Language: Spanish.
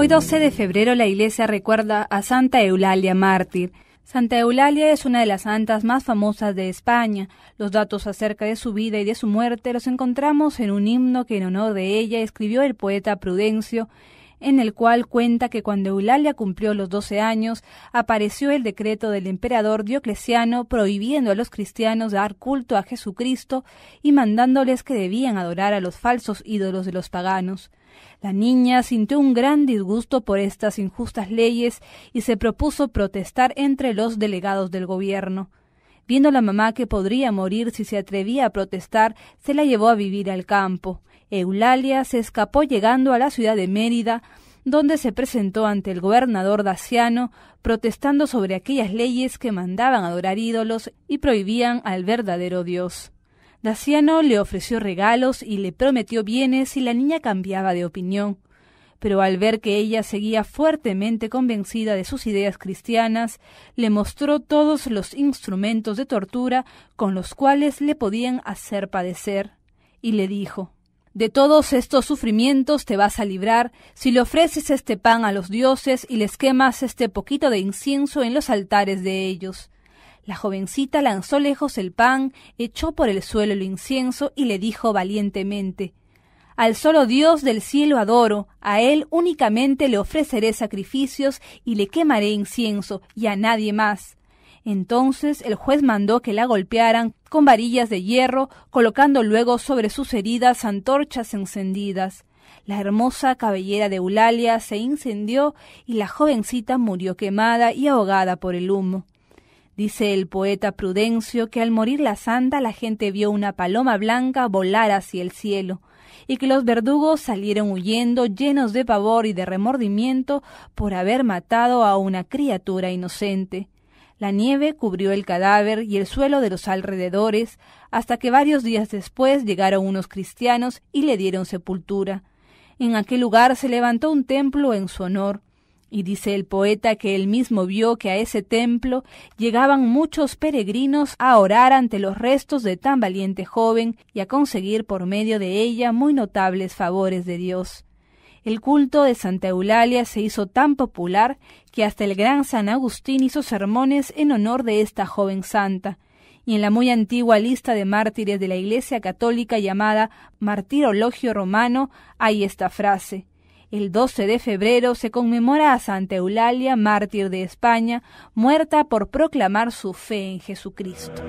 Hoy 12 de febrero la iglesia recuerda a Santa Eulalia Mártir. Santa Eulalia es una de las santas más famosas de España. Los datos acerca de su vida y de su muerte los encontramos en un himno que en honor de ella escribió el poeta Prudencio, en el cual cuenta que cuando Eulalia cumplió los 12 años, apareció el decreto del emperador Diocleciano prohibiendo a los cristianos dar culto a Jesucristo y mandándoles que debían adorar a los falsos ídolos de los paganos. La niña sintió un gran disgusto por estas injustas leyes y se propuso protestar entre los delegados del gobierno. Viendo la mamá que podría morir si se atrevía a protestar, se la llevó a vivir al campo. Eulalia se escapó llegando a la ciudad de Mérida, donde se presentó ante el gobernador daciano, protestando sobre aquellas leyes que mandaban adorar ídolos y prohibían al verdadero Dios. Daciano le ofreció regalos y le prometió bienes si la niña cambiaba de opinión. Pero al ver que ella seguía fuertemente convencida de sus ideas cristianas, le mostró todos los instrumentos de tortura con los cuales le podían hacer padecer, y le dijo De todos estos sufrimientos te vas a librar si le ofreces este pan a los dioses y les quemas este poquito de incienso en los altares de ellos la jovencita lanzó lejos el pan, echó por el suelo el incienso y le dijo valientemente Al solo Dios del cielo adoro, a Él únicamente le ofreceré sacrificios y le quemaré incienso, y a nadie más. Entonces el juez mandó que la golpearan con varillas de hierro, colocando luego sobre sus heridas antorchas encendidas. La hermosa cabellera de Eulalia se incendió y la jovencita murió quemada y ahogada por el humo. Dice el poeta Prudencio que al morir la santa la gente vio una paloma blanca volar hacia el cielo y que los verdugos salieron huyendo llenos de pavor y de remordimiento por haber matado a una criatura inocente. La nieve cubrió el cadáver y el suelo de los alrededores hasta que varios días después llegaron unos cristianos y le dieron sepultura. En aquel lugar se levantó un templo en su honor, y dice el poeta que él mismo vio que a ese templo llegaban muchos peregrinos a orar ante los restos de tan valiente joven y a conseguir por medio de ella muy notables favores de Dios. El culto de Santa Eulalia se hizo tan popular que hasta el gran San Agustín hizo sermones en honor de esta joven santa, y en la muy antigua lista de mártires de la Iglesia Católica llamada Martirologio Romano hay esta frase el 12 de febrero se conmemora a Santa Eulalia, mártir de España, muerta por proclamar su fe en Jesucristo.